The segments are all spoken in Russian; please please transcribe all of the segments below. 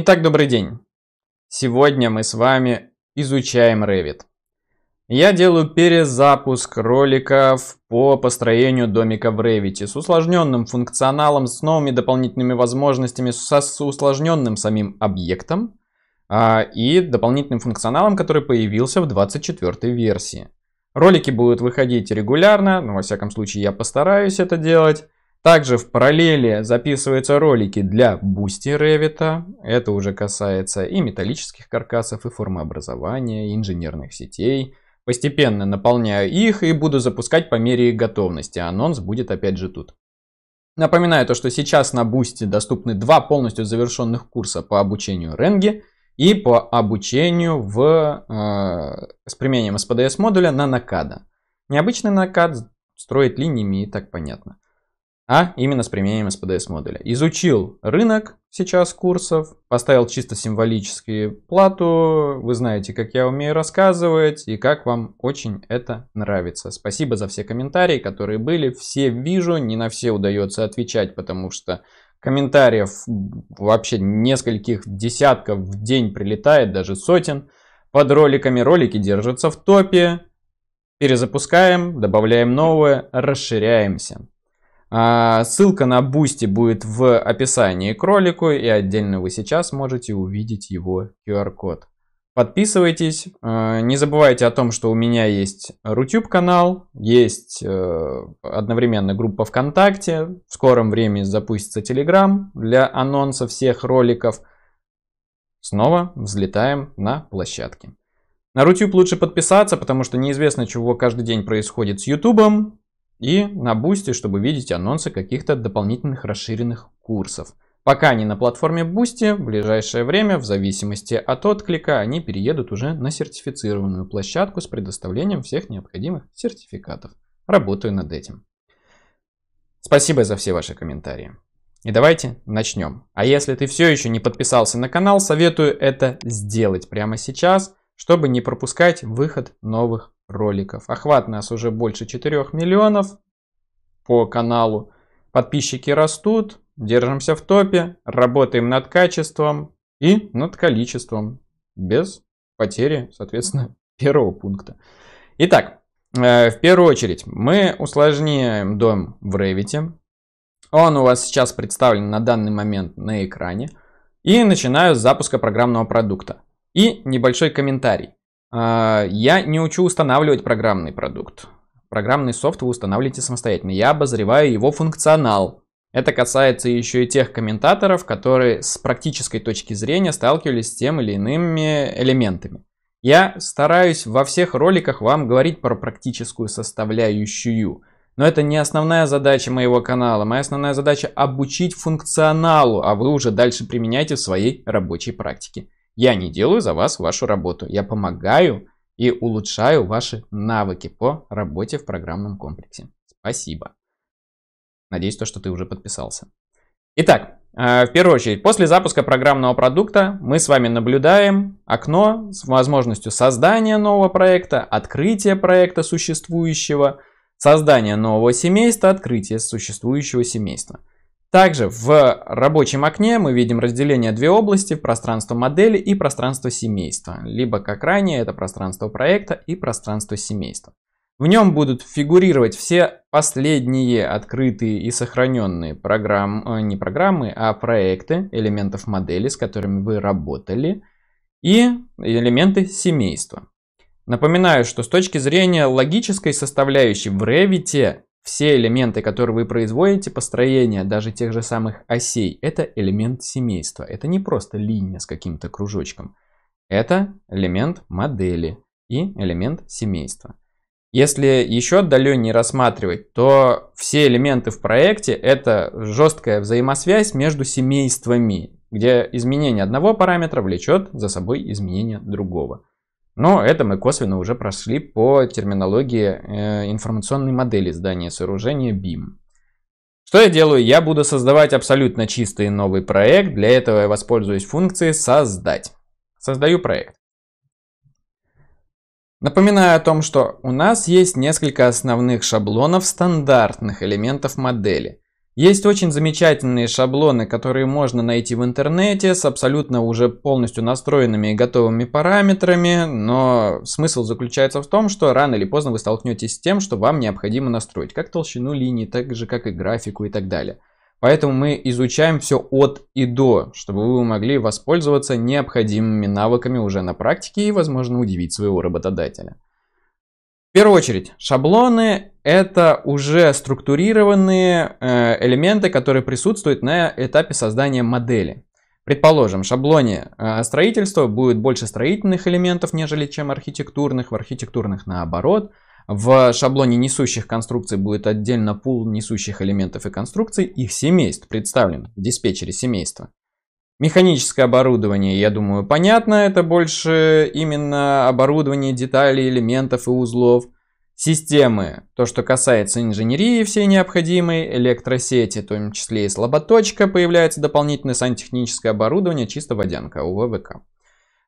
Итак, добрый день. Сегодня мы с вами изучаем Revit. Я делаю перезапуск роликов по построению домика в Revit с усложненным функционалом, с новыми дополнительными возможностями, с усложненным самим объектом а, и дополнительным функционалом, который появился в 24 версии. Ролики будут выходить регулярно, но ну, во всяком случае я постараюсь это делать. Также в параллели записываются ролики для Boosty Revit. Это уже касается и металлических каркасов, и формообразования, и инженерных сетей. Постепенно наполняю их и буду запускать по мере их готовности. Анонс будет опять же тут. Напоминаю то, что сейчас на Boosty доступны два полностью завершенных курса по обучению Ренги и по обучению в, э, с применением СПДС модуля на накада. Необычный накад строить линиями и так понятно а именно с применением СПДС модуля. Изучил рынок сейчас курсов, поставил чисто символическую плату. Вы знаете, как я умею рассказывать и как вам очень это нравится. Спасибо за все комментарии, которые были. Все вижу, не на все удается отвечать, потому что комментариев вообще нескольких десятков в день прилетает, даже сотен. Под роликами ролики держатся в топе. Перезапускаем, добавляем новое, расширяемся. А, ссылка на Бусти будет в описании к ролику, и отдельно вы сейчас можете увидеть его QR-код. Подписывайтесь, а, не забывайте о том, что у меня есть Рутюб канал, есть э, одновременно группа ВКонтакте, в скором времени запустится Телеграм для анонса всех роликов. Снова взлетаем на площадке. На Рутюб лучше подписаться, потому что неизвестно, чего каждый день происходит с Ютубом и на Бусти, чтобы видеть анонсы каких-то дополнительных расширенных курсов. Пока они на платформе Бусти, в ближайшее время, в зависимости от отклика, они переедут уже на сертифицированную площадку с предоставлением всех необходимых сертификатов. Работаю над этим. Спасибо за все ваши комментарии. И давайте начнем. А если ты все еще не подписался на канал, советую это сделать прямо сейчас, чтобы не пропускать выход новых роликов. Охват нас уже больше 4 миллионов по каналу. Подписчики растут, держимся в топе, работаем над качеством и над количеством. Без потери, соответственно, первого пункта. Итак, э, в первую очередь мы усложняем дом в Revit. Он у вас сейчас представлен на данный момент на экране. И начинаю с запуска программного продукта. И небольшой комментарий. А, я не учу устанавливать программный продукт. Программный софт вы устанавливаете самостоятельно. Я обозреваю его функционал. Это касается еще и тех комментаторов, которые с практической точки зрения сталкивались с тем или иными элементами. Я стараюсь во всех роликах вам говорить про практическую составляющую. Но это не основная задача моего канала. Моя основная задача обучить функционалу, а вы уже дальше применяйте в своей рабочей практике. Я не делаю за вас вашу работу. Я помогаю и улучшаю ваши навыки по работе в программном комплексе. Спасибо. Надеюсь, то, что ты уже подписался. Итак, э, в первую очередь, после запуска программного продукта мы с вами наблюдаем окно с возможностью создания нового проекта, открытия проекта существующего, создания нового семейства, открытия существующего семейства. Также в рабочем окне мы видим разделение две области, пространство модели и пространство семейства. Либо, как ранее, это пространство проекта и пространство семейства. В нем будут фигурировать все последние открытые и сохраненные программы, э, не программы, а проекты элементов модели, с которыми вы работали, и элементы семейства. Напоминаю, что с точки зрения логической составляющей в Revit все элементы, которые вы производите, построение даже тех же самых осей, это элемент семейства. Это не просто линия с каким-то кружочком. Это элемент модели и элемент семейства. Если еще отдаленнее рассматривать, то все элементы в проекте это жесткая взаимосвязь между семействами, где изменение одного параметра влечет за собой изменение другого. Но это мы косвенно уже прошли по терминологии э, информационной модели здания сооружения BIM. Что я делаю? Я буду создавать абсолютно чистый новый проект. Для этого я воспользуюсь функцией «Создать». Создаю проект. Напоминаю о том, что у нас есть несколько основных шаблонов стандартных элементов модели. Есть очень замечательные шаблоны, которые можно найти в интернете с абсолютно уже полностью настроенными и готовыми параметрами, но смысл заключается в том, что рано или поздно вы столкнетесь с тем, что вам необходимо настроить как толщину линии, так же как и графику и так далее. Поэтому мы изучаем все от и до, чтобы вы могли воспользоваться необходимыми навыками уже на практике и, возможно, удивить своего работодателя первую очередь, шаблоны это уже структурированные э, элементы, которые присутствуют на этапе создания модели. Предположим, в шаблоне э, строительства будет больше строительных элементов, нежели чем архитектурных, в архитектурных наоборот. В шаблоне несущих конструкций будет отдельно пул несущих элементов и конструкций, их семейств представлен в диспетчере семейства. Механическое оборудование, я думаю, понятно, это больше именно оборудование деталей, элементов и узлов. Системы, то, что касается инженерии всей необходимой, электросети, в том числе и слаботочка, появляется дополнительное сантехническое оборудование, чисто водянка, у ВВК.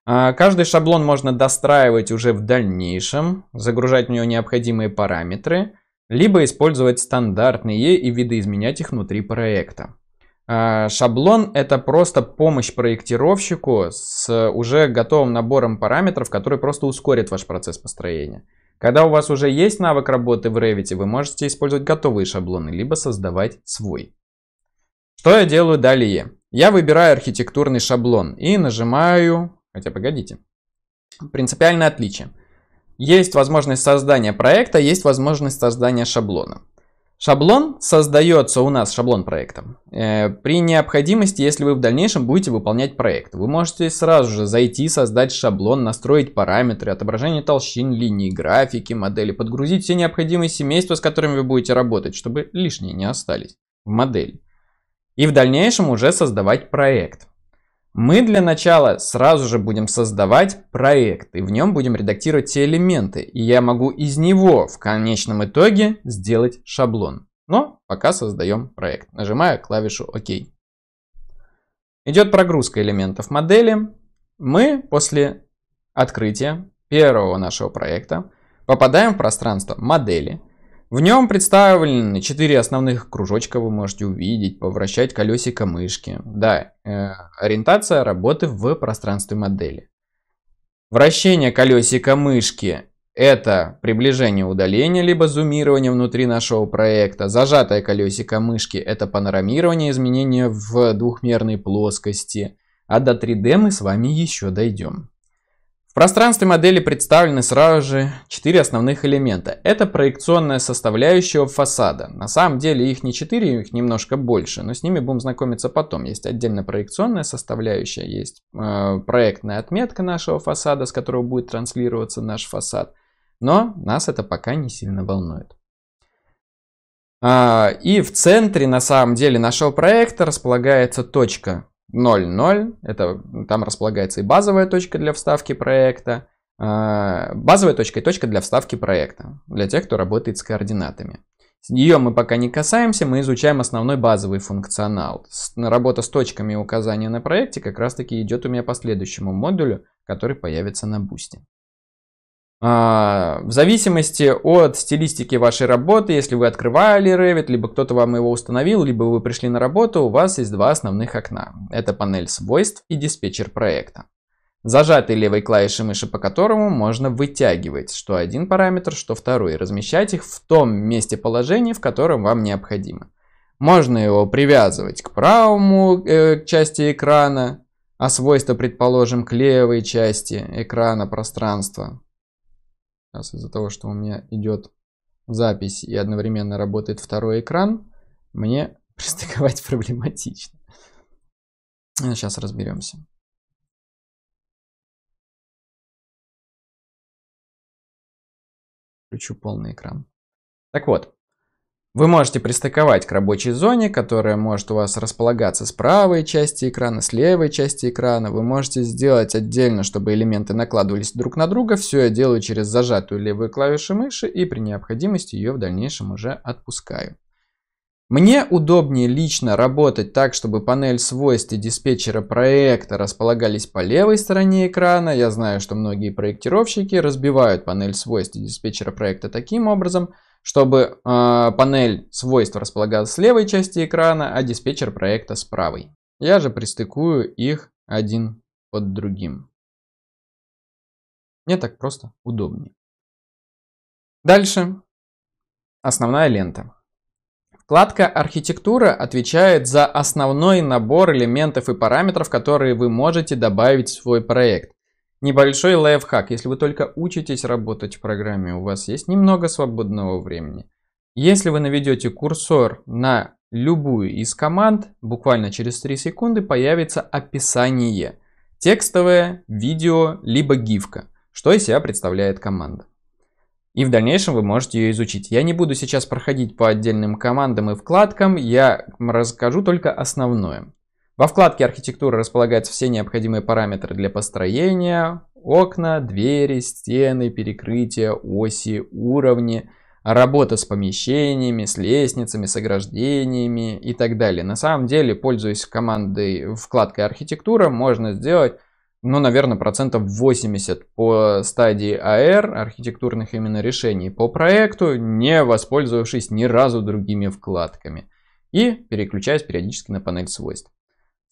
А, каждый шаблон можно достраивать уже в дальнейшем, загружать в него необходимые параметры, либо использовать стандартные и видоизменять их внутри проекта. А, шаблон — это просто помощь проектировщику с уже готовым набором параметров, который просто ускорит ваш процесс построения. Когда у вас уже есть навык работы в Revit, вы можете использовать готовые шаблоны, либо создавать свой. Что я делаю далее? Я выбираю архитектурный шаблон и нажимаю... Хотя, погодите. Принципиальное отличие. Есть возможность создания проекта, есть возможность создания шаблона. Шаблон создается у нас шаблон проекта. Э, при необходимости, если вы в дальнейшем будете выполнять проект, вы можете сразу же зайти, создать шаблон, настроить параметры, отображение толщин, линий, графики, модели, подгрузить все необходимые семейства, с которыми вы будете работать, чтобы лишние не остались в модели. И в дальнейшем уже создавать проект. Мы для начала сразу же будем создавать проект, и в нем будем редактировать те элементы, и я могу из него в конечном итоге сделать шаблон. Но пока создаем проект. нажимая клавишу ОК. Идет прогрузка элементов модели. Мы после открытия первого нашего проекта попадаем в пространство модели. В нем представлены четыре основных кружочка, вы можете увидеть, повращать колесико мышки. Да, э, ориентация работы в пространстве модели. Вращение колесика мышки – это приближение удаления, либо зумирование внутри нашего проекта. Зажатое колесико мышки – это панорамирование, изменения в двухмерной плоскости. А до 3D мы с вами еще дойдем. В пространстве модели представлены сразу же четыре основных элемента. Это проекционная составляющая фасада. На самом деле их не четыре, их немножко больше, но с ними будем знакомиться потом. Есть отдельно проекционная составляющая, есть э, проектная отметка нашего фасада, с которого будет транслироваться наш фасад. Но нас это пока не сильно волнует. А, и в центре на самом деле нашего проекта располагается точка 0.0, это там располагается и базовая точка для вставки проекта, а, базовая точка и точка для вставки проекта, для тех, кто работает с координатами. Ее мы пока не касаемся, мы изучаем основной базовый функционал. Работа с точками указания на проекте как раз таки идет у меня по следующему модулю, который появится на бусте. А, в зависимости от стилистики вашей работы, если вы открывали Revit, либо кто-то вам его установил, либо вы пришли на работу, у вас есть два основных окна. Это панель свойств и диспетчер проекта. Зажатый левой клавишей мыши по которому можно вытягивать что один параметр, что второй, размещать их в том месте положения, в котором вам необходимо. Можно его привязывать к правому э, части экрана, а свойства, предположим, к левой части экрана пространства Сейчас из-за того, что у меня идет запись и одновременно работает второй экран, мне пристыковать проблематично. Сейчас разберемся. Включу полный экран. Так вот, вы можете пристыковать к рабочей зоне, которая может у вас располагаться с правой части экрана, с левой части экрана. Вы можете сделать отдельно, чтобы элементы накладывались друг на друга. Все я делаю через зажатую левую клавишу мыши и при необходимости ее в дальнейшем уже отпускаю. Мне удобнее лично работать так, чтобы панель свойств и диспетчера проекта располагались по левой стороне экрана. Я знаю, что многие проектировщики разбивают панель свойств и диспетчера проекта таким образом – чтобы э, панель свойств располагалась с левой части экрана, а диспетчер проекта с правой. Я же пристыкую их один под другим. Мне так просто удобнее. Дальше. Основная лента. Вкладка «Архитектура» отвечает за основной набор элементов и параметров, которые вы можете добавить в свой проект. Небольшой лайфхак. Если вы только учитесь работать в программе, у вас есть немного свободного времени. Если вы наведете курсор на любую из команд, буквально через 3 секунды появится описание. Текстовое, видео, либо гифка. Что из себя представляет команда. И в дальнейшем вы можете ее изучить. Я не буду сейчас проходить по отдельным командам и вкладкам, я расскажу только основное. Во вкладке «Архитектура» располагаются все необходимые параметры для построения, окна, двери, стены, перекрытия, оси, уровни, работа с помещениями, с лестницами, с ограждениями и так далее. На самом деле, пользуясь командой вкладкой «Архитектура», можно сделать, ну, наверное, процентов 80 по стадии AR а архитектурных именно решений по проекту, не воспользовавшись ни разу другими вкладками и переключаясь периодически на панель свойств.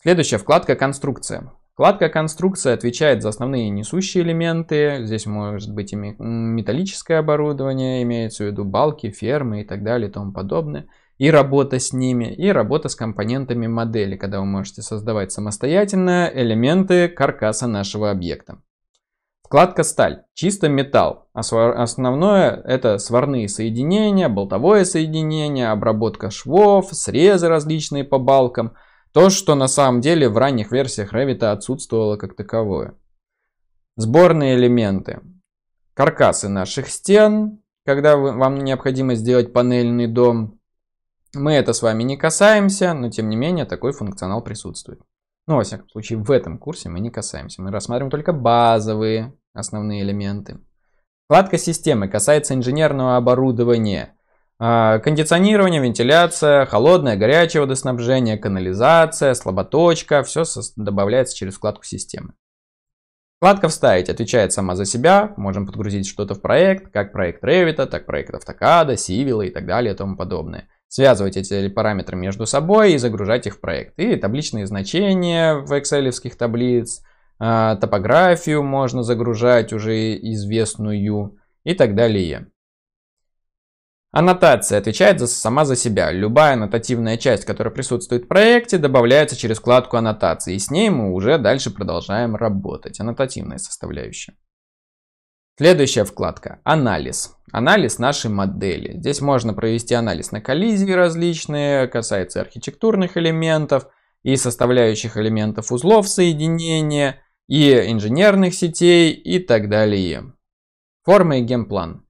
Следующая вкладка «Конструкция». Вкладка «Конструкция» отвечает за основные несущие элементы. Здесь может быть и металлическое оборудование, имеется в виду балки, фермы и так далее и тому подобное. И работа с ними, и работа с компонентами модели, когда вы можете создавать самостоятельно элементы каркаса нашего объекта. Вкладка «Сталь» – чисто металл. Основное – это сварные соединения, болтовое соединение, обработка швов, срезы различные по балкам – то, что на самом деле в ранних версиях Revit отсутствовало как таковое. Сборные элементы. Каркасы наших стен, когда вам необходимо сделать панельный дом. Мы это с вами не касаемся, но тем не менее такой функционал присутствует. Ну, во всяком случае, в этом курсе мы не касаемся. Мы рассматриваем только базовые основные элементы. Кладка системы касается инженерного оборудования. А, кондиционирование, вентиляция, холодное, горячее водоснабжение, канализация, слаботочка. Все добавляется через вкладку системы. Вкладка «Вставить» отвечает сама за себя. Можем подгрузить что-то в проект, как проект Revit, так проект AutoCAD, Civil и так далее и тому подобное. Связывать эти параметры между собой и загружать их в проект. И табличные значения в excel таблиц, а, топографию можно загружать уже известную и так далее. Аннотация отвечает за, сама за себя. Любая аннотативная часть, которая присутствует в проекте, добавляется через вкладку аннотации, и с ней мы уже дальше продолжаем работать. Аннотативная составляющая. Следующая вкладка – анализ. Анализ нашей модели. Здесь можно провести анализ на коллизии различные, касается архитектурных элементов и составляющих элементов узлов соединения, и инженерных сетей и так далее. Форма и генплан.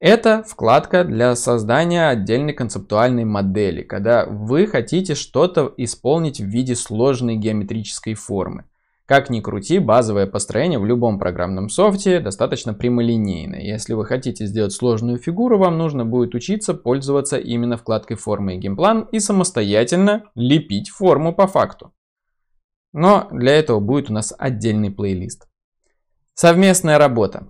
Это вкладка для создания отдельной концептуальной модели, когда вы хотите что-то исполнить в виде сложной геометрической формы. Как ни крути, базовое построение в любом программном софте достаточно прямолинейное. Если вы хотите сделать сложную фигуру, вам нужно будет учиться пользоваться именно вкладкой формы и геймплан и самостоятельно лепить форму по факту. Но для этого будет у нас отдельный плейлист. Совместная работа.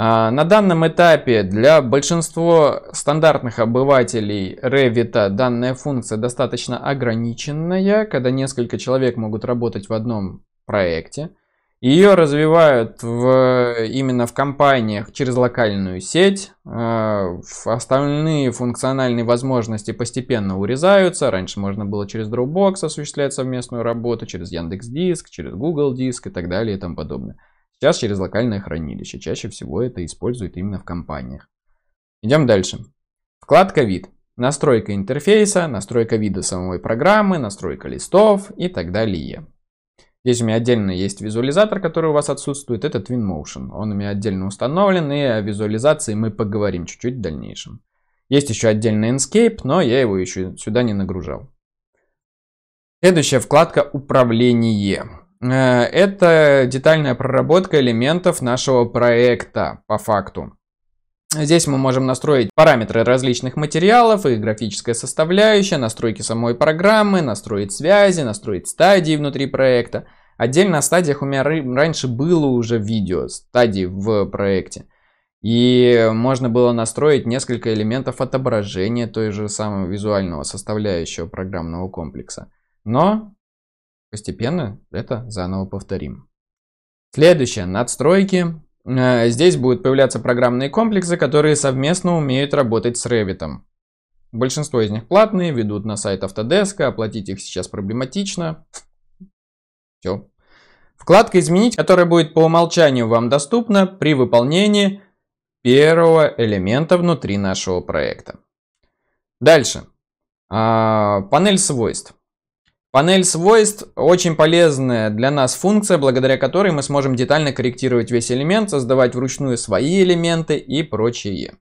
А, на данном этапе для большинства стандартных обывателей Revit данная функция достаточно ограниченная, когда несколько человек могут работать в одном проекте. Ее развивают в, именно в компаниях через локальную сеть. А, остальные функциональные возможности постепенно урезаются. Раньше можно было через Dropbox осуществлять совместную работу, через Яндекс Диск, через Google Диск и так далее и тому подобное. Сейчас через локальное хранилище. Чаще всего это используют именно в компаниях. Идем дальше. Вкладка «Вид». Настройка интерфейса, настройка вида самой программы, настройка листов и так далее. Здесь у меня отдельно есть визуализатор, который у вас отсутствует. Это Twinmotion. Он у меня отдельно установлен, и о визуализации мы поговорим чуть-чуть в дальнейшем. Есть еще отдельный Enscape, но я его еще сюда не нагружал. Следующая вкладка «Управление». Э, это детальная проработка элементов нашего проекта по факту. Здесь мы можем настроить параметры различных материалов, их графическая составляющая, настройки самой программы, настроить связи, настроить стадии внутри проекта. Отдельно о стадиях у меня раньше было уже видео, стадии в проекте. И можно было настроить несколько элементов отображения той же самой визуального составляющего программного комплекса. Но Постепенно это заново повторим. Следующее, надстройки. Э, здесь будут появляться программные комплексы, которые совместно умеют работать с Revit. Большинство из них платные, ведут на сайт Autodesk, оплатить их сейчас проблематично. Все. Вкладка «Изменить», которая будет по умолчанию вам доступна при выполнении первого элемента внутри нашего проекта. Дальше. А, панель свойств. Панель свойств очень полезная для нас функция, благодаря которой мы сможем детально корректировать весь элемент, создавать вручную свои элементы и прочее.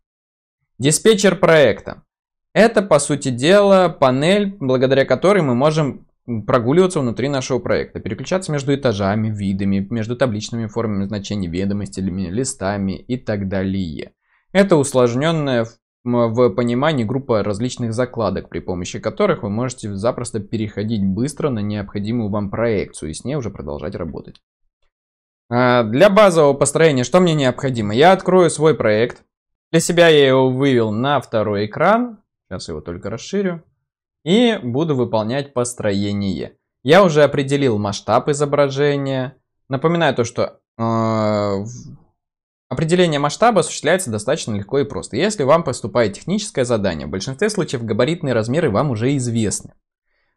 Диспетчер проекта. Это, по сути дела, панель, благодаря которой мы можем прогуливаться внутри нашего проекта, переключаться между этажами, видами, между табличными формами значений, ведомостями, листами и так далее. Это усложненная в понимании группа различных закладок, при помощи которых вы можете запросто переходить быстро на необходимую вам проекцию и с ней уже продолжать работать. А, для базового построения что мне необходимо? Я открою свой проект. Для себя я его вывел на второй экран. Сейчас его только расширю. И буду выполнять построение. Я уже определил масштаб изображения. Напоминаю то, что а, Определение масштаба осуществляется достаточно легко и просто. Если вам поступает техническое задание, в большинстве случаев габаритные размеры вам уже известны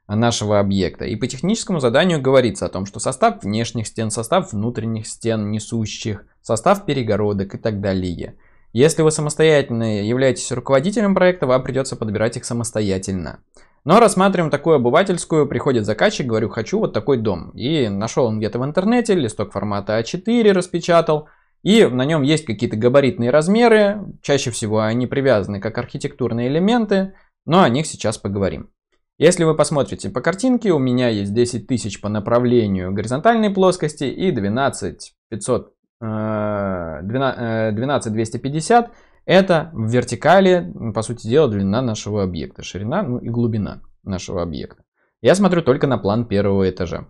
нашего объекта. И по техническому заданию говорится о том, что состав внешних стен, состав внутренних стен, несущих, состав перегородок и так далее. Если вы самостоятельно являетесь руководителем проекта, вам придется подбирать их самостоятельно. Но рассматриваем такую обывательскую, приходит заказчик, говорю, хочу вот такой дом. И нашел он где-то в интернете, листок формата А4 распечатал – и на нем есть какие-то габаритные размеры, чаще всего они привязаны как архитектурные элементы, но о них сейчас поговорим. Если вы посмотрите по картинке, у меня есть 10 тысяч по направлению горизонтальной плоскости и 12 500, 12, 250 это в вертикали, по сути дела, длина нашего объекта, ширина ну, и глубина нашего объекта. Я смотрю только на план первого этажа.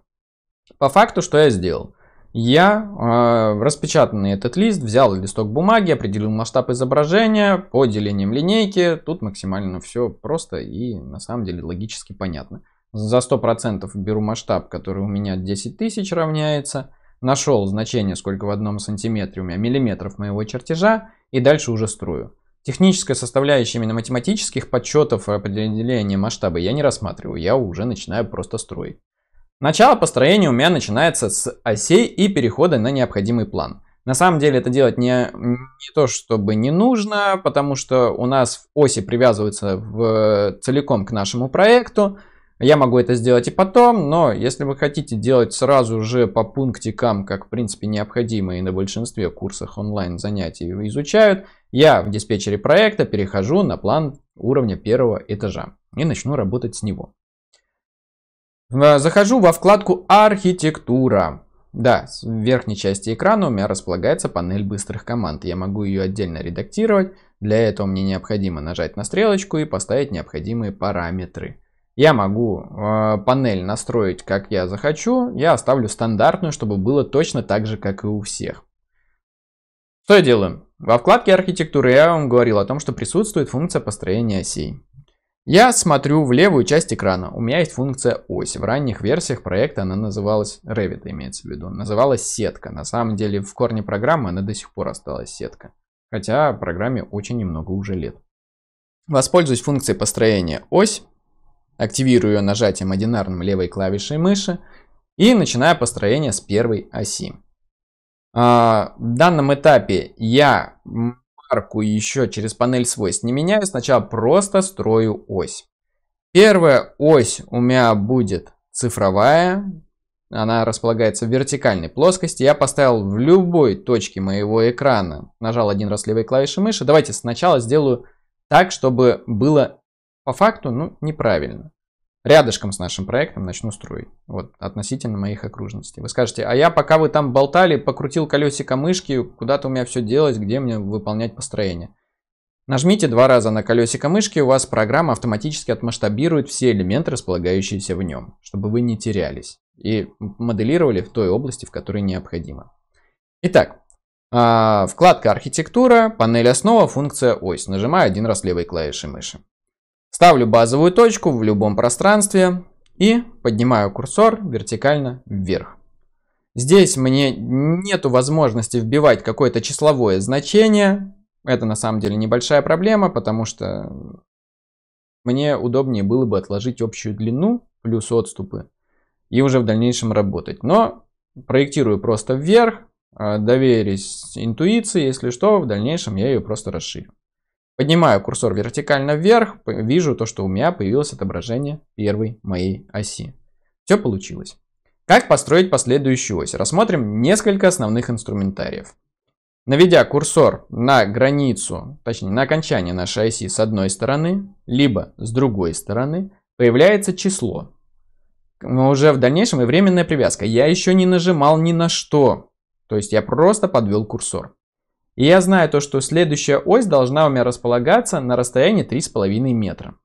По факту, что я сделал? Я э, распечатанный этот лист, взял листок бумаги, определил масштаб изображения по делениям линейки. Тут максимально все просто и на самом деле логически понятно. За 100% беру масштаб, который у меня 10 тысяч равняется. Нашел значение, сколько в одном сантиметре у меня миллиметров моего чертежа. И дальше уже строю. Техническая составляющая именно математических подсчетов определения масштаба я не рассматриваю. Я уже начинаю просто строить. Начало построения у меня начинается с осей и перехода на необходимый план. На самом деле это делать не, не то, чтобы не нужно, потому что у нас оси привязываются в, целиком к нашему проекту. Я могу это сделать и потом, но если вы хотите делать сразу же по пунктикам, как в принципе необходимо и на большинстве курсах онлайн занятий изучают, я в диспетчере проекта перехожу на план уровня первого этажа и начну работать с него. Э, захожу во вкладку «Архитектура». Да, в верхней части экрана у меня располагается панель быстрых команд. Я могу ее отдельно редактировать. Для этого мне необходимо нажать на стрелочку и поставить необходимые параметры. Я могу э, панель настроить, как я захочу. Я оставлю стандартную, чтобы было точно так же, как и у всех. Что я делаю? Во вкладке архитектуры я вам говорил о том, что присутствует функция построения осей. Я смотрю в левую часть экрана. У меня есть функция ось. В ранних версиях проекта она называлась, Revit имеется в виду, называлась сетка. На самом деле в корне программы она до сих пор осталась сетка. Хотя программе очень немного уже лет. Воспользуюсь функцией построения ось. Активирую ее нажатием одинарным левой клавишей мыши. И начинаю построение с первой оси. А, в данном этапе я арку еще через панель свойств не меняю, сначала просто строю ось. Первая ось у меня будет цифровая, она располагается в вертикальной плоскости. Я поставил в любой точке моего экрана, нажал один раз левой клавишей мыши. Давайте сначала сделаю так, чтобы было по факту ну, неправильно рядышком с нашим проектом начну строить, вот, относительно моих окружностей. Вы скажете, а я пока вы там болтали, покрутил колесико мышки, куда-то у меня все делать, где мне выполнять построение. Нажмите два раза на колесико мышки, у вас программа автоматически отмасштабирует все элементы, располагающиеся в нем, чтобы вы не терялись и моделировали в той области, в которой необходимо. Итак, а, вкладка «Архитектура», панель «Основа», функция «Ось». Нажимаю один раз левой клавишей мыши. Ставлю базовую точку в любом пространстве и поднимаю курсор вертикально вверх. Здесь мне нету возможности вбивать какое-то числовое значение. Это на самом деле небольшая проблема, потому что мне удобнее было бы отложить общую длину плюс отступы и уже в дальнейшем работать. Но проектирую просто вверх, э, доверясь интуиции, если что, в дальнейшем я ее просто расширю. Поднимаю курсор вертикально вверх, вижу то, что у меня появилось отображение первой моей оси. Все получилось. Как построить последующую ось? Рассмотрим несколько основных инструментариев. Наведя курсор на границу, точнее на окончание нашей оси с одной стороны, либо с другой стороны, появляется число. Но уже в дальнейшем и временная привязка. Я еще не нажимал ни на что. То есть я просто подвел курсор. И я знаю то, что следующая ось должна у меня располагаться на расстоянии 3,5 метра.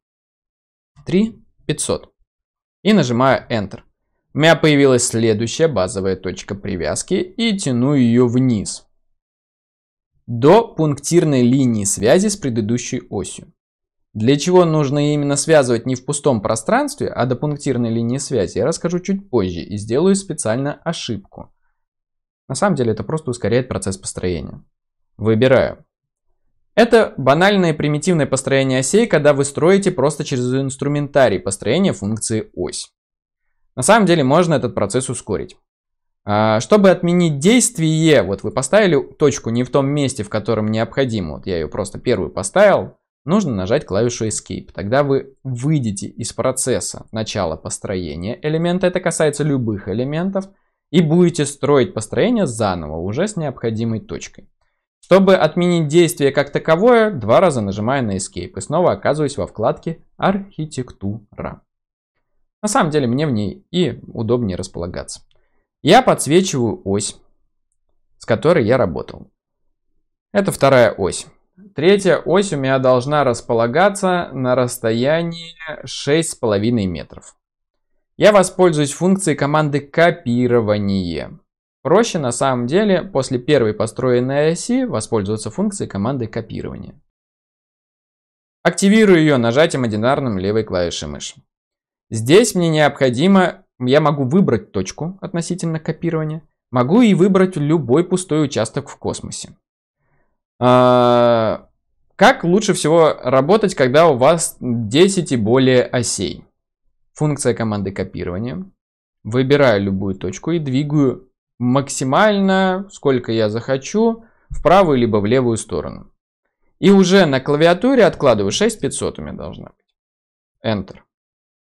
3 500. И нажимаю Enter. У меня появилась следующая базовая точка привязки и тяну ее вниз. До пунктирной линии связи с предыдущей осью. Для чего нужно именно связывать не в пустом пространстве, а до пунктирной линии связи, я расскажу чуть позже и сделаю специально ошибку. На самом деле это просто ускоряет процесс построения. Выбираю. Это банальное примитивное построение осей, когда вы строите просто через инструментарий построения функции ось. На самом деле можно этот процесс ускорить. А, чтобы отменить действие, вот вы поставили точку не в том месте, в котором необходимо, вот я ее просто первую поставил, нужно нажать клавишу Escape. Тогда вы выйдете из процесса начала построения элемента, это касается любых элементов, и будете строить построение заново, уже с необходимой точкой. Чтобы отменить действие как таковое, два раза нажимаю на Escape и снова оказываюсь во вкладке «Архитектура». На самом деле мне в ней и удобнее располагаться. Я подсвечиваю ось, с которой я работал. Это вторая ось. Третья ось у меня должна располагаться на расстоянии 6,5 метров. Я воспользуюсь функцией команды «Копирование». Проще на самом деле после первой построенной оси воспользоваться функцией команды копирования. Активирую ее нажатием одинарным левой клавишей мыши. Здесь мне необходимо, я могу выбрать точку относительно копирования, могу и выбрать любой пустой участок в космосе. А, как лучше всего работать, когда у вас 10 и более осей? Функция команды копирования. Выбираю любую точку и двигаю максимально, сколько я захочу, в правую либо в левую сторону. И уже на клавиатуре откладываю 6500 у меня должна быть. Enter.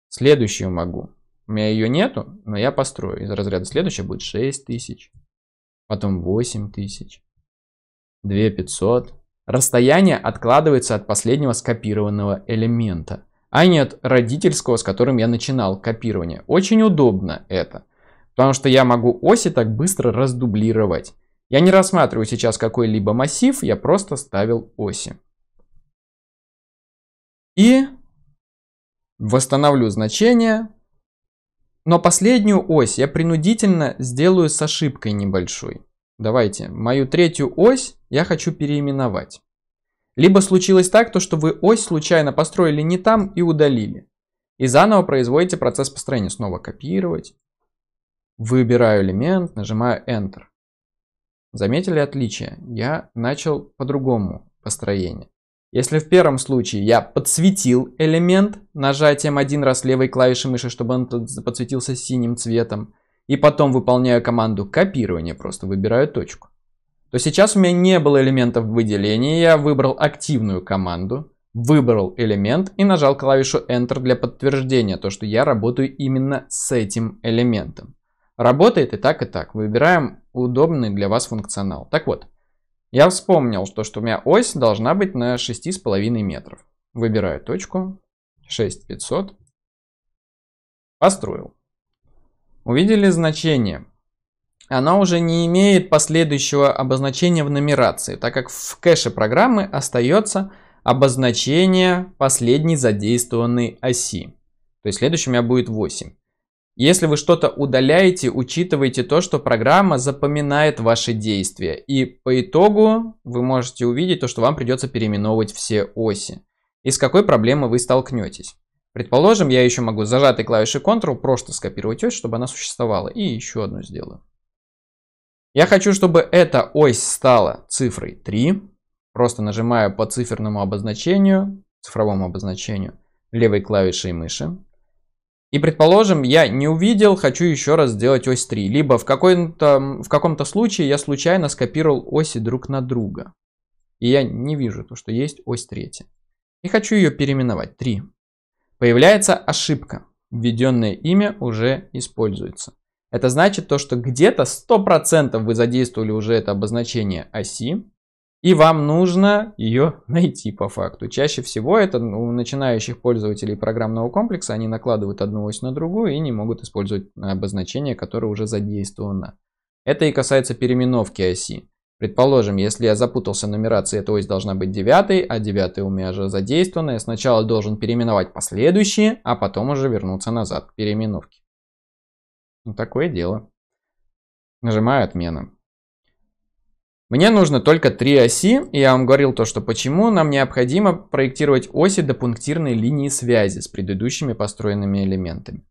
Следующую могу. У меня ее нету, но я построю. Из разряда следующая будет 6000. Потом 8000. 2500. Расстояние откладывается от последнего скопированного элемента, а не от родительского, с которым я начинал копирование. Очень удобно это. Потому что я могу оси так быстро раздублировать. Я не рассматриваю сейчас какой-либо массив, я просто ставил оси. И восстановлю значение. Но последнюю ось я принудительно сделаю с ошибкой небольшой. Давайте, мою третью ось я хочу переименовать. Либо случилось так, то, что вы ось случайно построили не там и удалили. И заново производите процесс построения. Снова копировать, Выбираю элемент, нажимаю Enter. Заметили отличие? Я начал по-другому построение. Если в первом случае я подсветил элемент нажатием один раз левой клавишей мыши, чтобы он подсветился синим цветом, и потом выполняю команду копирования, просто выбираю точку, то сейчас у меня не было элементов выделения, я выбрал активную команду, выбрал элемент и нажал клавишу Enter для подтверждения, то что я работаю именно с этим элементом. Работает и так, и так. Выбираем удобный для вас функционал. Так вот, я вспомнил, что, что у меня ось должна быть на 6,5 метров. Выбираю точку 6500. Построил. Увидели значение. Она уже не имеет последующего обозначения в нумерации, так как в кэше программы остается обозначение последней задействованной оси. То есть следующим у меня будет 8. Если вы что-то удаляете, учитывайте то, что программа запоминает ваши действия. И по итогу вы можете увидеть то, что вам придется переименовывать все оси. И с какой проблемой вы столкнетесь. Предположим, я еще могу зажатой клавишей Ctrl просто скопировать ось, чтобы она существовала. И еще одну сделаю. Я хочу, чтобы эта ось стала цифрой 3. Просто нажимаю по циферному обозначению, цифровому обозначению левой клавишей мыши. И, предположим, я не увидел, хочу еще раз сделать ось 3. Либо в, каком-то в каком случае я случайно скопировал оси друг на друга. И я не вижу то, что есть ось 3. И хочу ее переименовать. 3. Появляется ошибка. Введенное имя уже используется. Это значит то, что где-то 100% вы задействовали уже это обозначение оси, и вам нужно ее найти по факту. Чаще всего это у начинающих пользователей программного комплекса, они накладывают одну ось на другую и не могут использовать обозначение, которое уже задействовано. Это и касается переименовки оси. Предположим, если я запутался в нумерации, эта ось должна быть девятой, а девятая у меня же задействована. Я сначала должен переименовать последующие, а потом уже вернуться назад к переименовке. Вот ну, такое дело. Нажимаю отмена. Мне нужно только три оси, и я вам говорил то, что почему нам необходимо проектировать оси до пунктирной линии связи с предыдущими построенными элементами.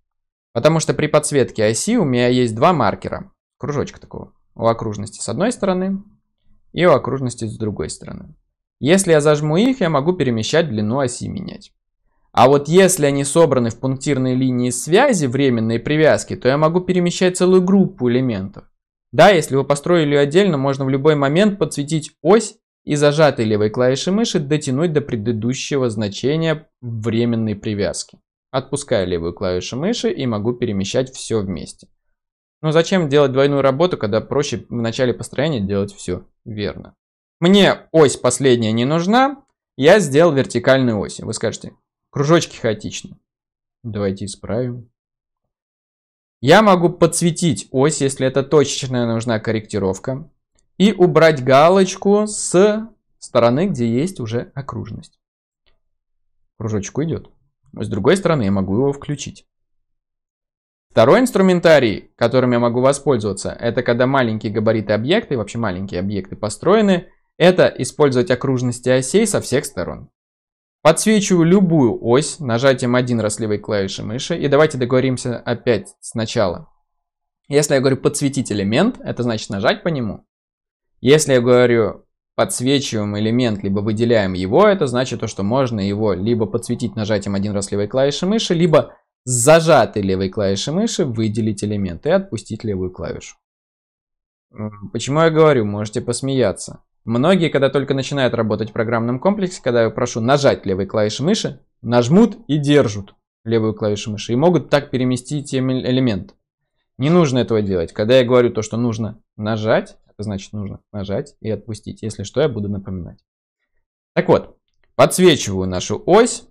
Потому что при подсветке оси у меня есть два маркера, кружочка такого, у окружности с одной стороны и у окружности с другой стороны. Если я зажму их, я могу перемещать длину оси менять. А вот если они собраны в пунктирной линии связи временной привязки, то я могу перемещать целую группу элементов. Да, если вы построили ее отдельно, можно в любой момент подсветить ось и зажатой левой клавишей мыши дотянуть до предыдущего значения временной привязки. Отпускаю левую клавишу мыши и могу перемещать все вместе. Но зачем делать двойную работу, когда проще в начале построения делать все верно? Мне ось последняя не нужна, я сделал вертикальную ось. Вы скажете, кружочки хаотичны. Давайте исправим. Я могу подсветить ось, если это точечная нужна корректировка. И убрать галочку с стороны, где есть уже окружность. Кружочек уйдет. Но с другой стороны я могу его включить. Второй инструментарий, которым я могу воспользоваться, это когда маленькие габариты объекта и вообще маленькие объекты построены, это использовать окружности осей со всех сторон. Подсвечиваю любую ось нажатием один раз левой клавиши мыши. И давайте договоримся опять сначала. Если я говорю подсветить элемент, это значит нажать по нему. Если я говорю подсвечиваем элемент, либо выделяем его, это значит то, что можно его либо подсветить нажатием один раз левой клавиши мыши, либо с зажатой левой клавиши мыши выделить элемент и отпустить левую клавишу. Почему я говорю, можете посмеяться. Многие, когда только начинают работать в программном комплексе, когда я прошу нажать левой клавишей мыши, нажмут и держат левую клавишу мыши и могут так переместить элемент. Не нужно этого делать. Когда я говорю то, что нужно нажать, это значит нужно нажать и отпустить. Если что, я буду напоминать. Так вот, подсвечиваю нашу ось.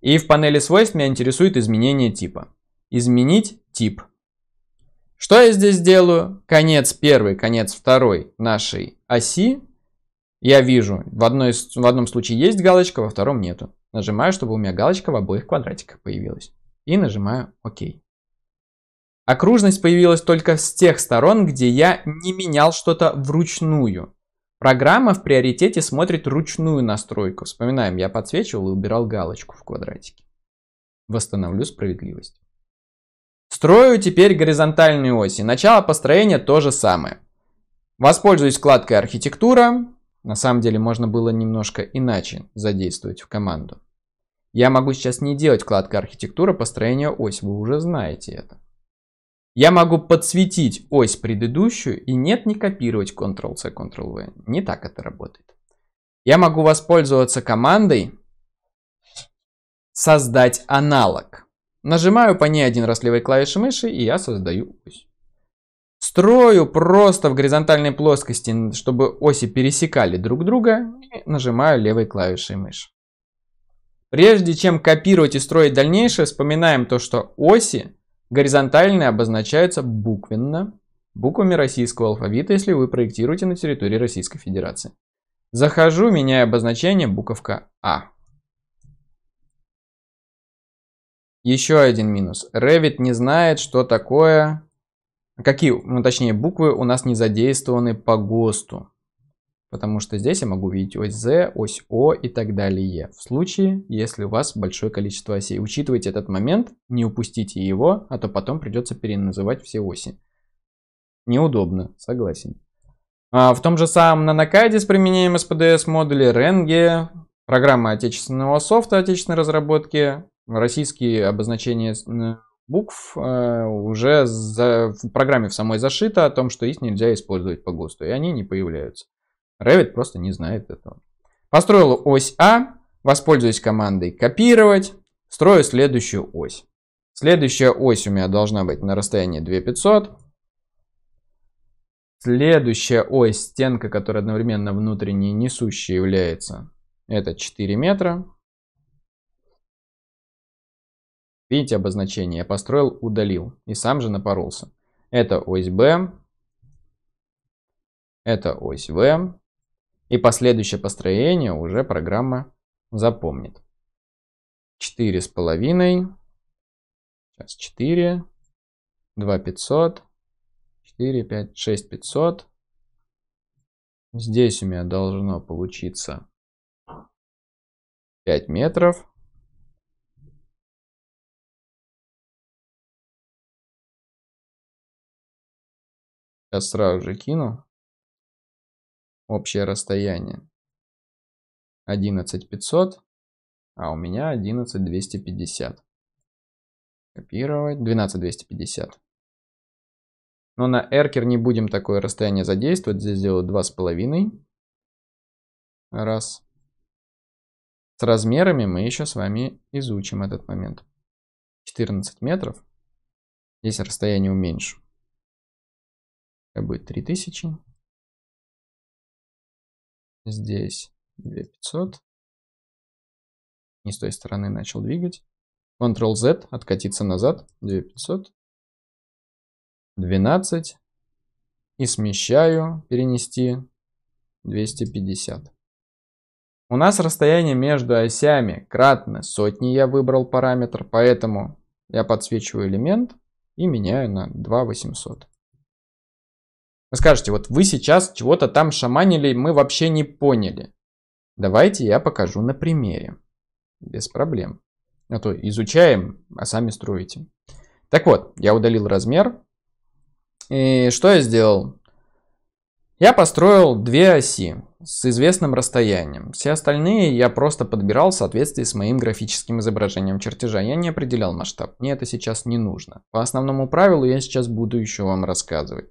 И в панели свойств меня интересует изменение типа. Изменить тип. Что я здесь делаю? Конец первый, конец второй нашей оси я вижу, в, одной, в одном случае есть галочка, во втором нету. Нажимаю, чтобы у меня галочка в обоих квадратиках появилась. И нажимаю ОК. Окружность появилась только с тех сторон, где я не менял что-то вручную. Программа в приоритете смотрит ручную настройку. Вспоминаем, я подсвечивал и убирал галочку в квадратике. Восстановлю справедливость. Строю теперь горизонтальные оси. Начало построения то же самое. Воспользуюсь вкладкой «Архитектура», на самом деле можно было немножко иначе задействовать в команду. Я могу сейчас не делать вкладка архитектура построения ось, вы уже знаете это. Я могу подсветить ось предыдущую и нет не копировать Ctrl-C, Ctrl-V. Не так это работает. Я могу воспользоваться командой создать аналог. Нажимаю по ней один раз левой клавишей мыши и я создаю ось. Строю просто в горизонтальной плоскости, чтобы оси пересекали друг друга, и нажимаю левой клавишей мышь. Прежде чем копировать и строить дальнейшее, вспоминаем то, что оси горизонтальные обозначаются буквенно, буквами российского алфавита, если вы проектируете на территории Российской Федерации. Захожу, меняя обозначение буковка А. Еще один минус. Revit не знает, что такое Какие, ну, точнее, буквы у нас не задействованы по ГОСТу? Потому что здесь я могу видеть ось Z, ось O и так далее. В случае, если у вас большое количество осей. Учитывайте этот момент, не упустите его, а то потом придется переназывать все оси. Неудобно, согласен. А в том же самом нанокаде с применением СПДС модули Ренге, программа отечественного софта, отечественной разработки, российские обозначения э, букв э, уже за, в программе в самой зашито о том, что их нельзя использовать по ГОСТу, и они не появляются. Revit просто не знает этого. построил ось А, воспользуюсь командой «Копировать», строю следующую ось. Следующая ось у меня должна быть на расстоянии 2500. Следующая ось, стенка, которая одновременно внутренней и несущей является, это 4 метра. Видите обозначение? Я построил, удалил. И сам же напоролся. Это ось B. Это ось V. И последующее построение уже программа запомнит. 4,5. Сейчас 4. 2,500. 4, 5, 6, 500. Здесь у меня должно получиться 5 метров. Сейчас сразу же кину. Общее расстояние. 11500, а у меня 11250. Копировать. 12250. Но на эркер не будем такое расстояние задействовать. Здесь сделаю 2,5. Раз. С размерами мы еще с вами изучим этот момент. 14 метров. Здесь расстояние уменьшу. КБ 3000. Здесь 2500. Не с той стороны начал двигать. Ctrl-Z, откатиться назад, 2500. 12. И смещаю, перенести 250. У нас расстояние между осями кратно сотни я выбрал параметр, поэтому я подсвечиваю элемент и меняю на 2800. Вы скажете, вот вы сейчас чего-то там шаманили, мы вообще не поняли. Давайте я покажу на примере. Без проблем. А то изучаем, а сами строите. Так вот, я удалил размер. И что я сделал? Я построил две оси с известным расстоянием. Все остальные я просто подбирал в соответствии с моим графическим изображением чертежа. Я не определял масштаб, мне это сейчас не нужно. По основному правилу я сейчас буду еще вам рассказывать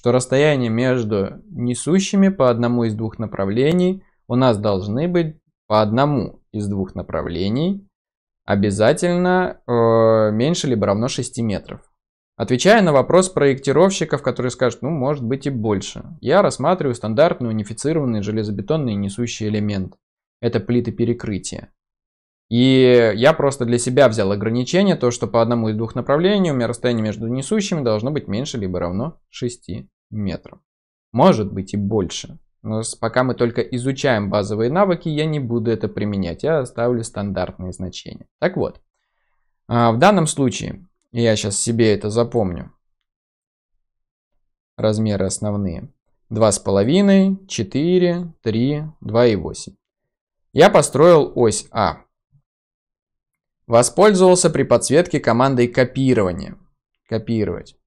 что расстояние между несущими по одному из двух направлений у нас должны быть по одному из двух направлений обязательно э, меньше либо равно 6 метров. Отвечая на вопрос проектировщиков, которые скажут, ну, может быть и больше, я рассматриваю стандартный унифицированный железобетонный несущий элемент. Это плиты перекрытия. И я просто для себя взял ограничение, то, что по одному из двух направлений у меня расстояние между несущими должно быть меньше либо равно 6 метрам Может быть и больше. Но пока мы только изучаем базовые навыки, я не буду это применять. Я оставлю стандартные значения. Так вот, а, в данном случае, я сейчас себе это запомню, размеры основные. 2,5, 4, 3, 2,8. Я построил ось А. Воспользовался при подсветке командой копирования. Копировать.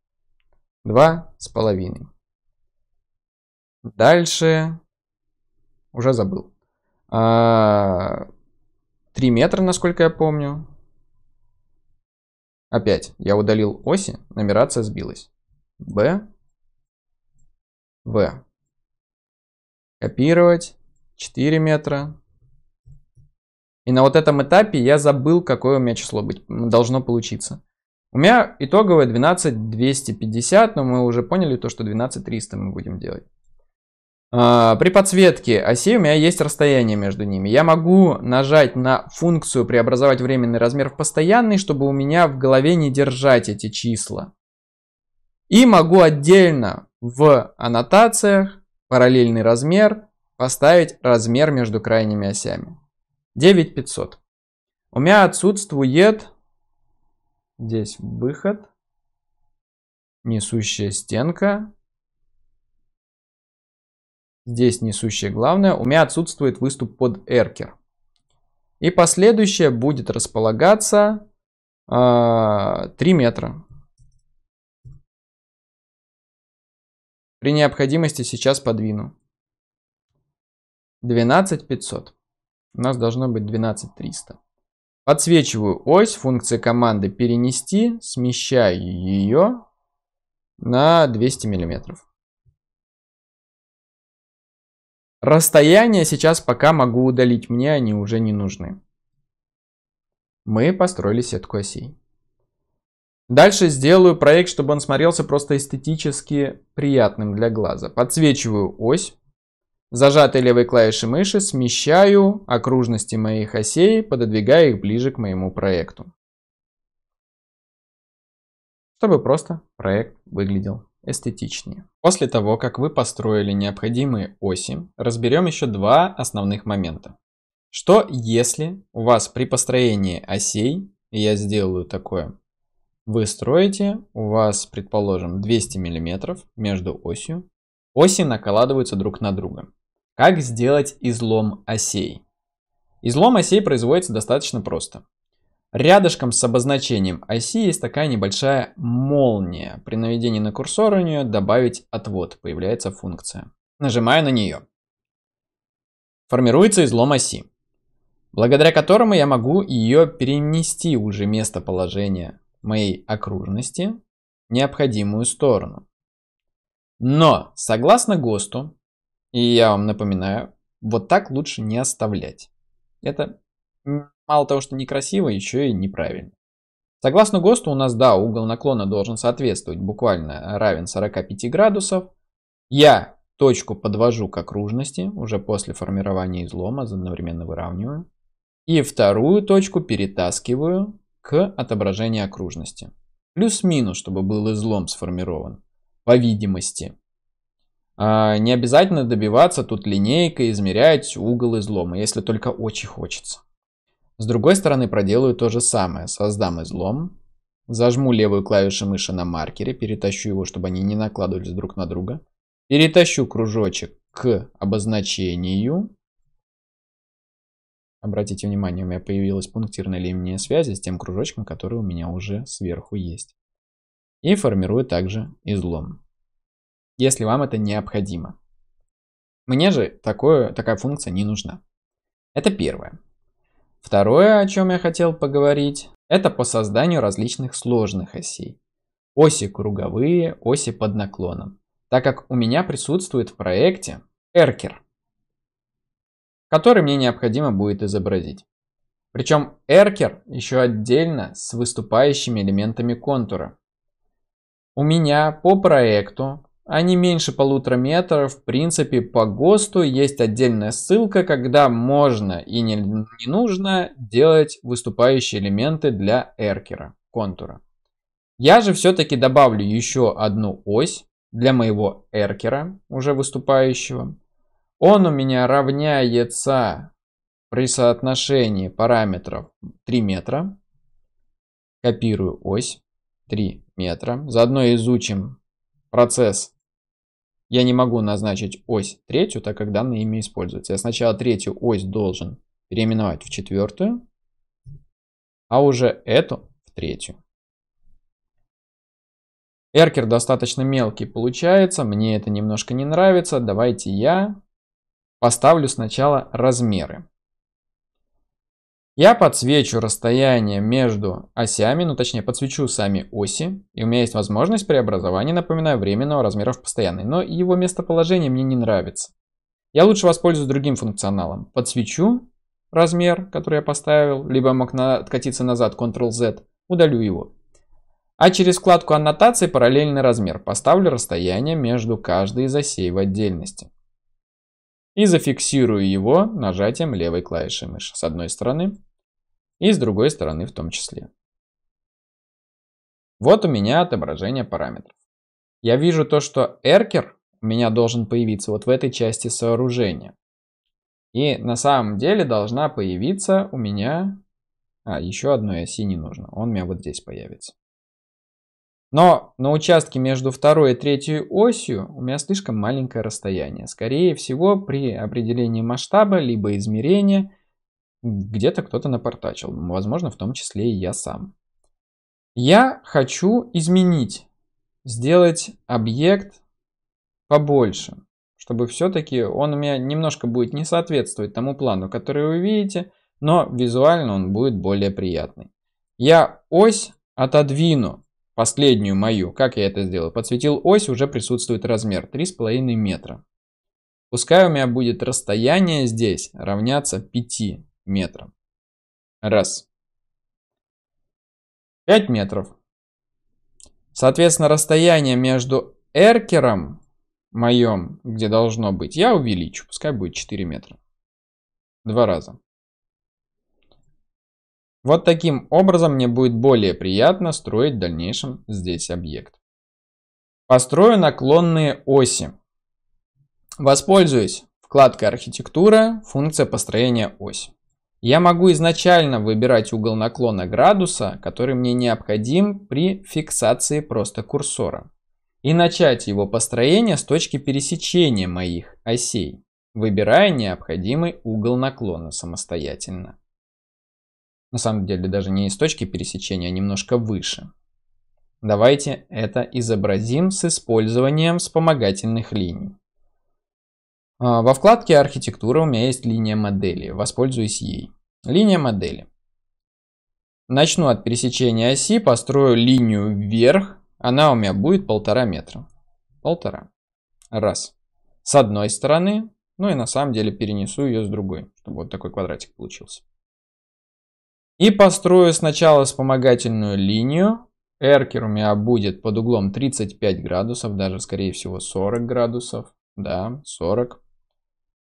Два с половиной. Дальше. Уже забыл. А, три метра, насколько я помню. Опять, я удалил оси, нумерация сбилась. Б. В. Копировать. 4 метра. И на вот этом этапе я забыл, какое у меня число быть, должно получиться. У меня итоговое 12250, но мы уже поняли то, что 12300 мы будем делать. А, при подсветке осей у меня есть расстояние между ними. Я могу нажать на функцию преобразовать временный размер в постоянный, чтобы у меня в голове не держать эти числа. И могу отдельно в аннотациях параллельный размер поставить размер между крайними осями. 9500. У меня отсутствует здесь выход, несущая стенка, здесь несущая главная. У меня отсутствует выступ под эркер. И последующее будет располагаться э, а, 3 метра. При необходимости сейчас подвину. 12500 у нас должно быть 12300. Подсвечиваю ось функции команды перенести, смещаю ее на 200 миллиметров. Расстояние сейчас пока могу удалить, мне они уже не нужны. Мы построили сетку осей. Дальше сделаю проект, чтобы он смотрелся просто эстетически приятным для глаза. Подсвечиваю ось. Зажатой левой клавишей мыши смещаю окружности моих осей, пододвигая их ближе к моему проекту. Чтобы просто проект выглядел эстетичнее. После того, как вы построили необходимые оси, разберем еще два основных момента. Что если у вас при построении осей, я сделаю такое, вы строите, у вас, предположим, 200 мм между осью, оси накладываются друг на друга. Как сделать излом осей? Излом осей производится достаточно просто. Рядышком с обозначением оси есть такая небольшая молния. При наведении на курсор у нее добавить отвод появляется функция. Нажимаю на нее. Формируется излом оси, благодаря которому я могу ее перенести уже местоположение моей окружности в необходимую сторону. Но, согласно ГОСТу, и я вам напоминаю, вот так лучше не оставлять. Это мало того, что некрасиво, еще и неправильно. Согласно ГОСТу у нас, да, угол наклона должен соответствовать буквально равен 45 градусов. Я точку подвожу к окружности уже после формирования излома, одновременно выравниваю. И вторую точку перетаскиваю к отображению окружности. Плюс-минус, чтобы был излом сформирован. По видимости. А, не обязательно добиваться тут линейкой, измерять угол излома, если только очень хочется. С другой стороны проделаю то же самое. Создам излом, зажму левую клавишу мыши на маркере, перетащу его, чтобы они не накладывались друг на друга. Перетащу кружочек к обозначению. Обратите внимание, у меня появилась пунктирная линия связи с тем кружочком, который у меня уже сверху есть. И формирую также излом если вам это необходимо. Мне же такое, такая функция не нужна. Это первое. Второе, о чем я хотел поговорить, это по созданию различных сложных осей. Оси круговые, оси под наклоном. Так как у меня присутствует в проекте эркер, который мне необходимо будет изобразить. Причем эркер еще отдельно с выступающими элементами контура. У меня по проекту они меньше полутора метров. В принципе, по ГОСТу есть отдельная ссылка, когда можно и не, не нужно делать выступающие элементы для эркера, контура. Я же все-таки добавлю еще одну ось для моего эркера, уже выступающего. Он у меня равняется при соотношении параметров 3 метра. Копирую ось 3 метра. Заодно изучим процесс я не могу назначить ось третью, так как данное имя используется. Я сначала третью ось должен переименовать в четвертую, а уже эту в третью. Эркер достаточно мелкий получается, мне это немножко не нравится. Давайте я поставлю сначала размеры. Я подсвечу расстояние между осями, ну точнее подсвечу сами оси, и у меня есть возможность преобразования, напоминаю, временного размера в постоянный, но его местоположение мне не нравится. Я лучше воспользуюсь другим функционалом. Подсвечу размер, который я поставил, либо мог на... откатиться назад, Ctrl-Z, удалю его. А через вкладку аннотации параллельный размер поставлю расстояние между каждой из осей в отдельности и зафиксирую его нажатием левой клавиши мыши с одной стороны и с другой стороны в том числе. Вот у меня отображение параметров. Я вижу то, что эркер у меня должен появиться вот в этой части сооружения. И на самом деле должна появиться у меня... А, еще одной оси не нужно. Он у меня вот здесь появится. Но на участке между второй и третьей осью у меня слишком маленькое расстояние. Скорее всего, при определении масштаба либо измерения где-то кто-то напортачил. Возможно, в том числе и я сам. Я хочу изменить, сделать объект побольше, чтобы все-таки он у меня немножко будет не соответствовать тому плану, который вы видите, но визуально он будет более приятный. Я ось отодвину последнюю мою, как я это сделал, подсветил ось, уже присутствует размер 3,5 метра. Пускай у меня будет расстояние здесь равняться 5 метрам. Раз. 5 метров. Соответственно, расстояние между эркером моем, где должно быть, я увеличу. Пускай будет 4 метра. Два раза. Вот таким образом мне будет более приятно строить в дальнейшем здесь объект. Построю наклонные оси. Воспользуюсь вкладкой «Архитектура», функция построения оси. Я могу изначально выбирать угол наклона градуса, который мне необходим при фиксации просто курсора. И начать его построение с точки пересечения моих осей, выбирая необходимый угол наклона самостоятельно. На самом деле даже не из точки пересечения, а немножко выше. Давайте это изобразим с использованием вспомогательных линий. А, во вкладке «Архитектура» у меня есть линия модели. Воспользуюсь ей. Линия модели. Начну от пересечения оси, построю линию вверх. Она у меня будет полтора метра. Полтора. Раз. С одной стороны. Ну и на самом деле перенесу ее с другой, чтобы вот такой квадратик получился. И построю сначала вспомогательную линию. Эркер у меня будет под углом 35 градусов, даже скорее всего 40 градусов. Да, 40.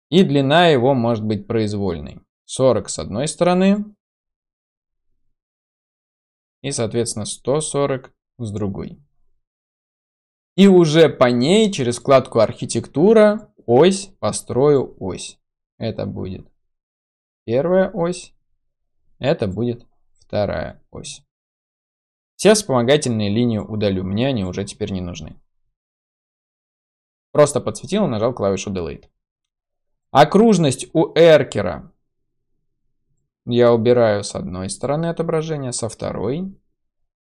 И длина его может быть произвольной. 40 с одной стороны. И, соответственно, 140 с другой. И уже по ней, через вкладку «Архитектура», ось, построю ось. Это будет первая ось это будет вторая ось. Все вспомогательные линии удалю, мне они уже теперь не нужны. Просто подсветил и нажал клавишу Delete. Окружность у эркера. Я убираю с одной стороны отображение, со второй.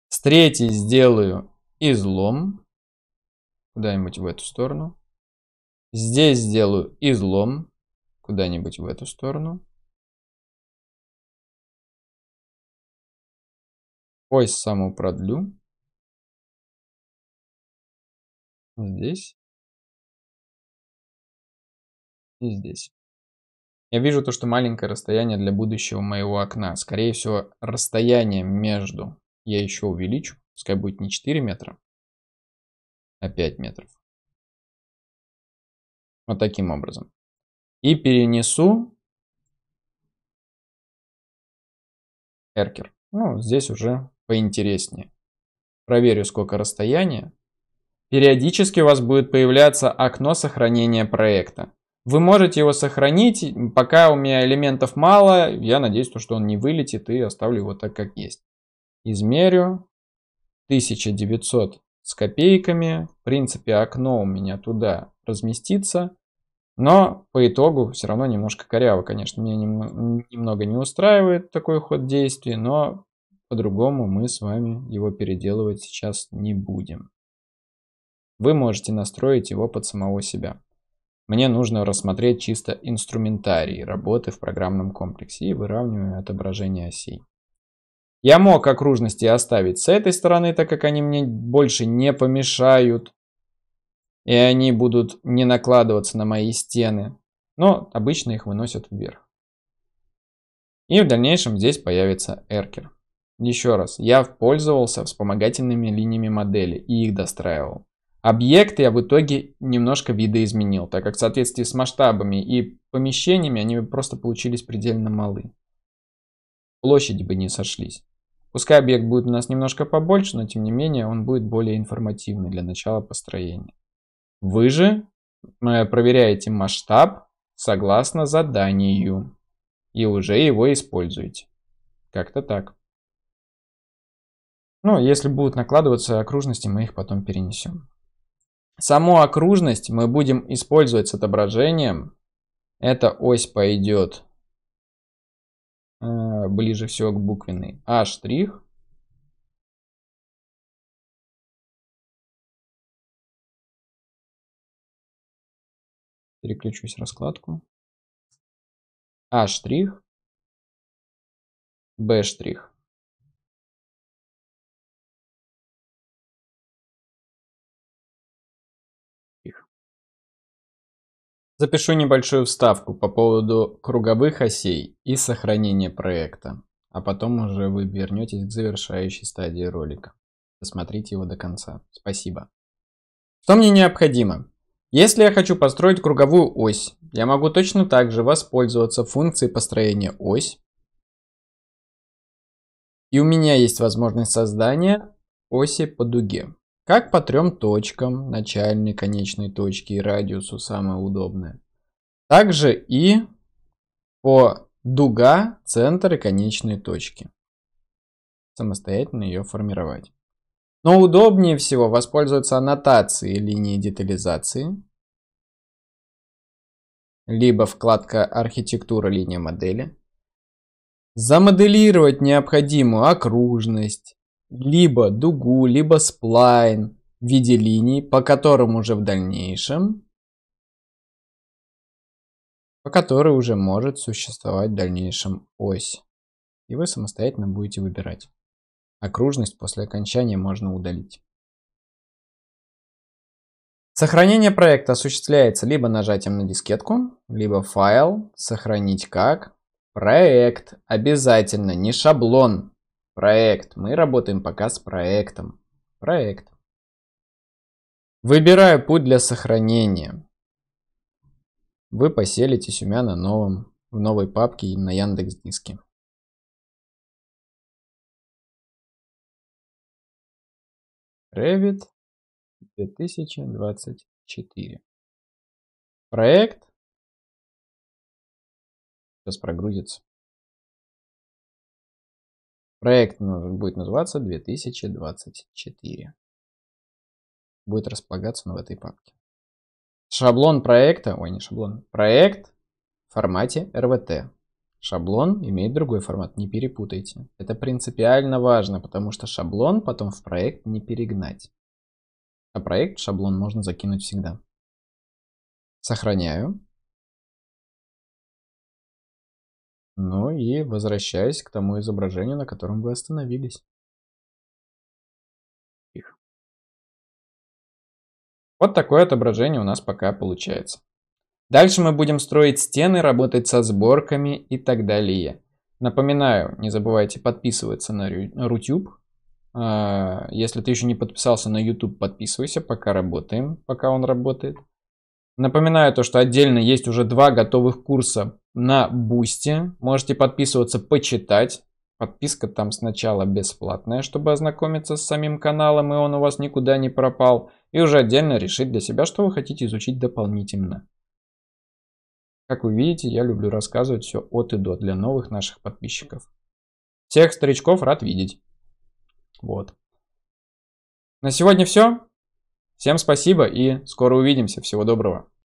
С третьей сделаю излом. Куда-нибудь в эту сторону. Здесь сделаю излом. Куда-нибудь в эту сторону. Ой, саму продлю. Здесь. И здесь. Я вижу то, что маленькое расстояние для будущего моего окна. Скорее всего, расстояние между я еще увеличу. Пускай будет не 4 метра, а 5 метров. Вот таким образом. И перенесу эркер. Ну, здесь уже поинтереснее. Проверю, сколько расстояние. Периодически у вас будет появляться окно сохранения проекта. Вы можете его сохранить, пока у меня элементов мало, я надеюсь, что он не вылетит и оставлю его так, как есть. Измерю. 1900 с копейками. В принципе, окно у меня туда разместится. Но по итогу все равно немножко коряво, конечно, меня немного не устраивает такой ход действий, но по-другому мы с вами его переделывать сейчас не будем. Вы можете настроить его под самого себя. Мне нужно рассмотреть чисто инструментарий работы в программном комплексе и выравниваю отображение осей. Я мог окружности оставить с этой стороны, так как они мне больше не помешают. И они будут не накладываться на мои стены. Но обычно их выносят вверх. И в дальнейшем здесь появится эркер. Еще раз, я пользовался вспомогательными линиями модели и их достраивал. Объекты я в итоге немножко видоизменил, так как в соответствии с масштабами и помещениями они просто получились предельно малы. Площади бы не сошлись. Пускай объект будет у нас немножко побольше, но тем не менее он будет более информативный для начала построения. Вы же ну, э, проверяете масштаб согласно заданию и уже его используете. Как-то так. Ну, если будут накладываться окружности, мы их потом перенесем. Саму окружность мы будем использовать с отображением. Эта ось пойдет э, ближе всего к буквенной А'. штрих. Переключусь в раскладку. А', штрих. Б'. штрих. Запишу небольшую вставку по поводу круговых осей и сохранения проекта, а потом уже вы вернетесь к завершающей стадии ролика. Посмотрите его до конца. Спасибо. Что мне необходимо? Если я хочу построить круговую ось, я могу точно так же воспользоваться функцией построения ось. И у меня есть возможность создания оси по дуге. Как по трем точкам, начальной, конечной точке и радиусу самое удобное. Также и по дуга, центр и конечные точки. Самостоятельно ее формировать. Но удобнее всего воспользоваться аннотацией линии детализации, либо вкладка «Архитектура линия модели», замоделировать необходимую окружность, либо дугу, либо сплайн в виде линий, по которым уже в дальнейшем, по которой уже может существовать в дальнейшем ось. И вы самостоятельно будете выбирать. Окружность после окончания можно удалить. Сохранение проекта осуществляется либо нажатием на дискетку, либо файл, сохранить как, проект, обязательно, не шаблон, Проект. Мы работаем пока с проектом. Проект. Выбираю путь для сохранения. Вы поселитесь у меня на новом, в новой папке на Яндекс Диске. Revit 2024. Проект. Сейчас прогрузится. Проект будет называться 2024. Будет располагаться он в этой папке. Шаблон проекта, ой, не шаблон, проект в формате РВТ. Шаблон имеет другой формат, не перепутайте. Это принципиально важно, потому что шаблон потом в проект не перегнать. А проект шаблон можно закинуть всегда. Сохраняю. Ну и возвращаясь к тому изображению, на котором вы остановились. Их. Вот такое отображение у нас пока получается. Дальше мы будем строить стены, работать со сборками и так далее. Напоминаю, не забывайте подписываться на Рутюб. А, если ты еще не подписался на YouTube, подписывайся, пока работаем, пока он работает. Напоминаю то, что отдельно есть уже два готовых курса на Бусте Можете подписываться, почитать. Подписка там сначала бесплатная, чтобы ознакомиться с самим каналом, и он у вас никуда не пропал. И уже отдельно решить для себя, что вы хотите изучить дополнительно. Как вы видите, я люблю рассказывать все от и до для новых наших подписчиков. Всех старичков рад видеть. Вот. На сегодня все. Всем спасибо и скоро увидимся. Всего доброго.